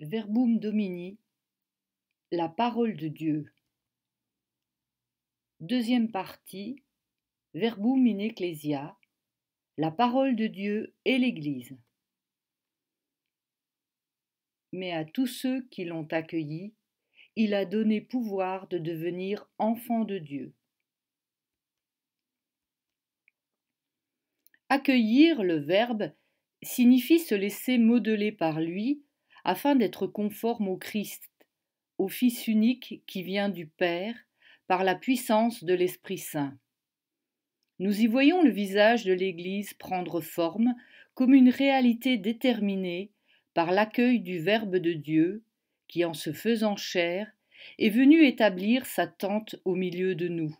Verbum Domini, la parole de Dieu. Deuxième partie, Verbum in Ecclesia, la parole de Dieu et l'Église. Mais à tous ceux qui l'ont accueilli, il a donné pouvoir de devenir enfant de Dieu. Accueillir le Verbe signifie se laisser modeler par lui afin d'être conforme au Christ, au Fils unique qui vient du Père, par la puissance de l'Esprit Saint. Nous y voyons le visage de l'Église prendre forme comme une réalité déterminée par l'accueil du Verbe de Dieu, qui en se faisant chair, est venu établir sa tente au milieu de nous.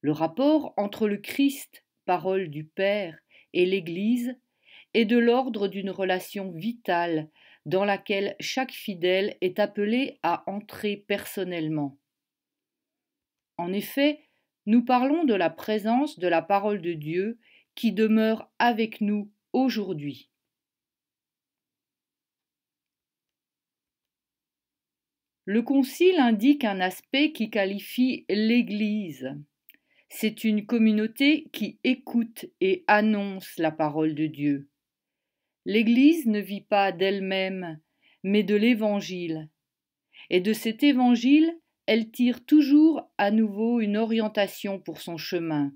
Le rapport entre le Christ, parole du Père, et l'Église et de l'ordre d'une relation vitale dans laquelle chaque fidèle est appelé à entrer personnellement. En effet, nous parlons de la présence de la parole de Dieu qui demeure avec nous aujourd'hui. Le Concile indique un aspect qui qualifie l'Église. C'est une communauté qui écoute et annonce la parole de Dieu. L'Église ne vit pas d'elle-même, mais de l'Évangile. Et de cet Évangile, elle tire toujours à nouveau une orientation pour son chemin.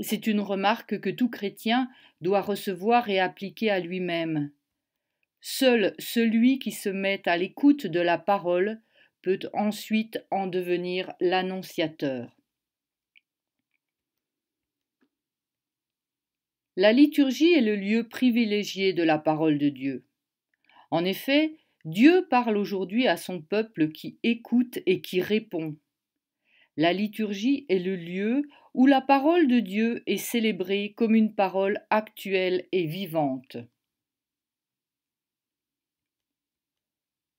C'est une remarque que tout chrétien doit recevoir et appliquer à lui-même. Seul celui qui se met à l'écoute de la parole peut ensuite en devenir l'annonciateur. La liturgie est le lieu privilégié de la parole de Dieu. En effet, Dieu parle aujourd'hui à son peuple qui écoute et qui répond. La liturgie est le lieu où la parole de Dieu est célébrée comme une parole actuelle et vivante.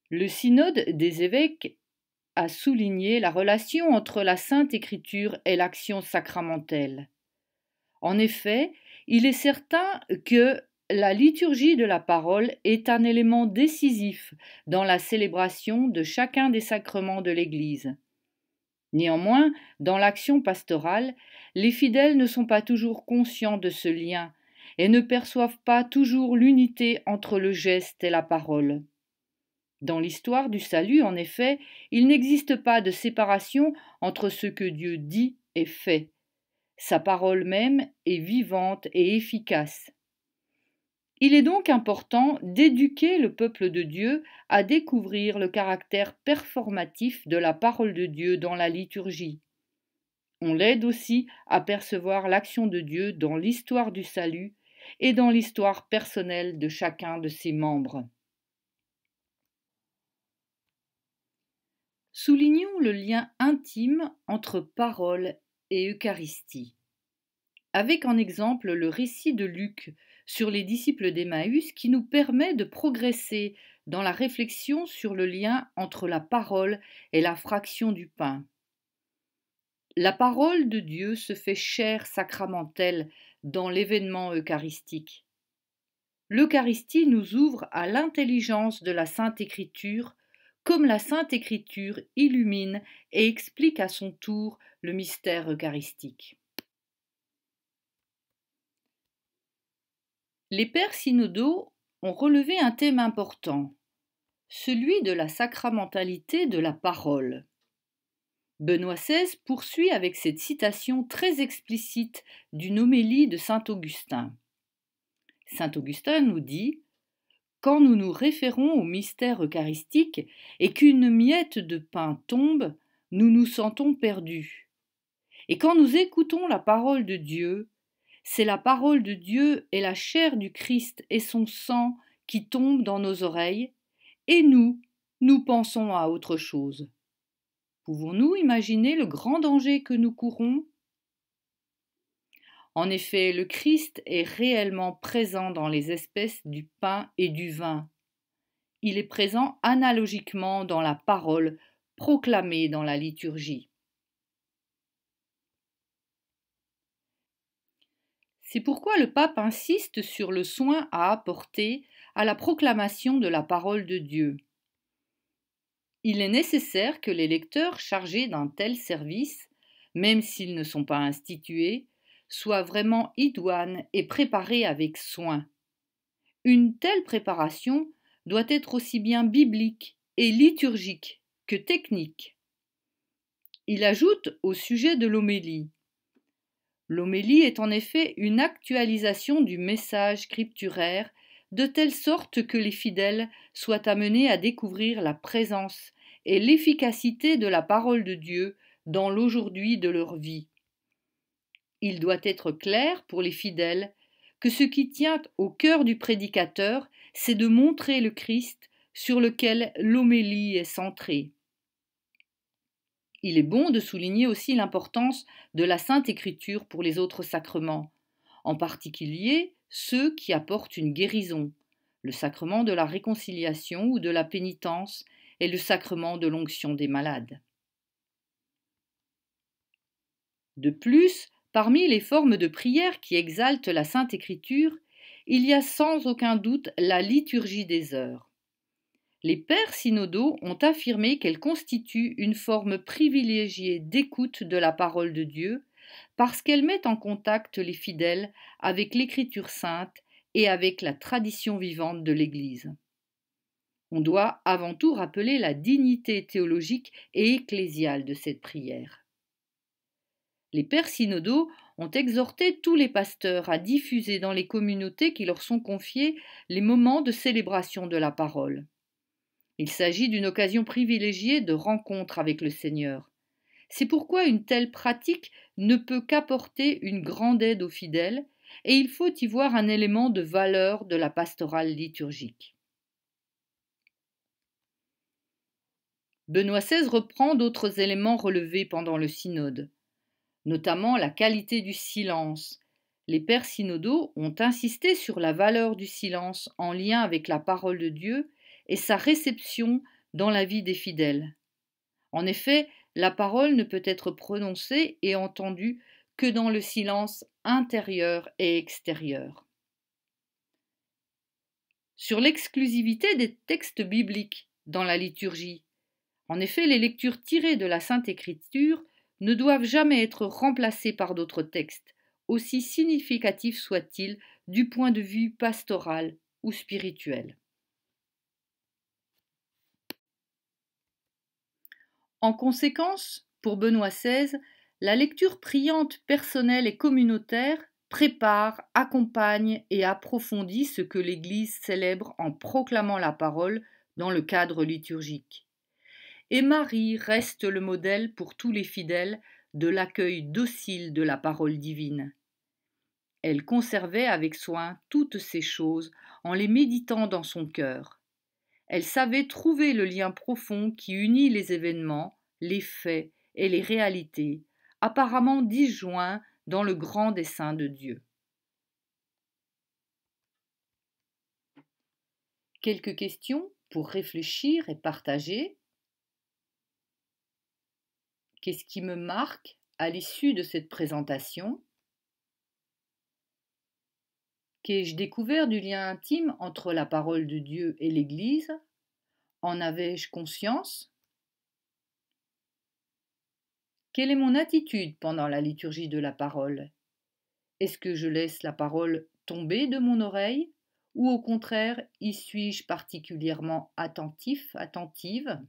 Le synode des évêques a souligné la relation entre la Sainte Écriture et l'action sacramentelle. En effet, il est certain que la liturgie de la parole est un élément décisif dans la célébration de chacun des sacrements de l'Église. Néanmoins, dans l'action pastorale, les fidèles ne sont pas toujours conscients de ce lien et ne perçoivent pas toujours l'unité entre le geste et la parole. Dans l'histoire du salut, en effet, il n'existe pas de séparation entre ce que Dieu dit et fait. Sa parole même est vivante et efficace. Il est donc important d'éduquer le peuple de Dieu à découvrir le caractère performatif de la parole de Dieu dans la liturgie. On l'aide aussi à percevoir l'action de Dieu dans l'histoire du salut et dans l'histoire personnelle de chacun de ses membres. Soulignons le lien intime entre parole et Eucharistie. Avec en exemple le récit de Luc sur les disciples d'Emmaüs qui nous permet de progresser dans la réflexion sur le lien entre la parole et la fraction du pain. La parole de Dieu se fait chair sacramentelle dans l'événement eucharistique. L'Eucharistie nous ouvre à l'intelligence de la Sainte Écriture comme la Sainte Écriture illumine et explique à son tour le mystère eucharistique. Les pères synodaux ont relevé un thème important, celui de la sacramentalité de la parole. Benoît XVI poursuit avec cette citation très explicite d'une homélie de saint Augustin. Saint Augustin nous dit quand nous nous référons au mystère eucharistique et qu'une miette de pain tombe, nous nous sentons perdus. Et quand nous écoutons la parole de Dieu, c'est la parole de Dieu et la chair du Christ et son sang qui tombent dans nos oreilles, et nous, nous pensons à autre chose. Pouvons-nous imaginer le grand danger que nous courons en effet, le Christ est réellement présent dans les espèces du pain et du vin. Il est présent analogiquement dans la parole proclamée dans la liturgie. C'est pourquoi le pape insiste sur le soin à apporter à la proclamation de la parole de Dieu. Il est nécessaire que les lecteurs chargés d'un tel service, même s'ils ne sont pas institués, soit vraiment idoine et préparée avec soin. Une telle préparation doit être aussi bien biblique et liturgique que technique. Il ajoute au sujet de l'homélie. L'homélie est en effet une actualisation du message scripturaire de telle sorte que les fidèles soient amenés à découvrir la présence et l'efficacité de la parole de Dieu dans l'aujourd'hui de leur vie. Il doit être clair pour les fidèles que ce qui tient au cœur du prédicateur, c'est de montrer le Christ sur lequel l'homélie est centrée. Il est bon de souligner aussi l'importance de la Sainte Écriture pour les autres sacrements, en particulier ceux qui apportent une guérison, le sacrement de la réconciliation ou de la pénitence et le sacrement de l'onction des malades. De plus, Parmi les formes de prière qui exaltent la Sainte Écriture, il y a sans aucun doute la liturgie des heures. Les pères synodaux ont affirmé qu'elle constitue une forme privilégiée d'écoute de la parole de Dieu, parce qu'elle met en contact les fidèles avec l'Écriture sainte et avec la tradition vivante de l'Église. On doit avant tout rappeler la dignité théologique et ecclésiale de cette prière. Les pères synodaux ont exhorté tous les pasteurs à diffuser dans les communautés qui leur sont confiées les moments de célébration de la parole. Il s'agit d'une occasion privilégiée de rencontre avec le Seigneur. C'est pourquoi une telle pratique ne peut qu'apporter une grande aide aux fidèles, et il faut y voir un élément de valeur de la pastorale liturgique. Benoît XVI reprend d'autres éléments relevés pendant le synode notamment la qualité du silence. Les pères synodaux ont insisté sur la valeur du silence en lien avec la parole de Dieu et sa réception dans la vie des fidèles. En effet, la parole ne peut être prononcée et entendue que dans le silence intérieur et extérieur. Sur l'exclusivité des textes bibliques dans la liturgie. En effet, les lectures tirées de la Sainte Écriture ne doivent jamais être remplacés par d'autres textes, aussi significatifs soient-ils du point de vue pastoral ou spirituel. En conséquence, pour Benoît XVI, la lecture priante personnelle et communautaire prépare, accompagne et approfondit ce que l'Église célèbre en proclamant la parole dans le cadre liturgique et Marie reste le modèle pour tous les fidèles de l'accueil docile de la parole divine. Elle conservait avec soin toutes ces choses en les méditant dans son cœur. Elle savait trouver le lien profond qui unit les événements, les faits et les réalités, apparemment disjoints dans le grand dessein de Dieu. Quelques questions pour réfléchir et partager Qu'est-ce qui me marque à l'issue de cette présentation Qu'ai-je découvert du lien intime entre la parole de Dieu et l'Église En avais-je conscience Quelle est mon attitude pendant la liturgie de la parole Est-ce que je laisse la parole tomber de mon oreille ou au contraire y suis-je particulièrement attentif, attentive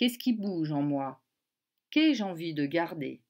Qu'est-ce qui bouge en moi Qu'ai-je envie de garder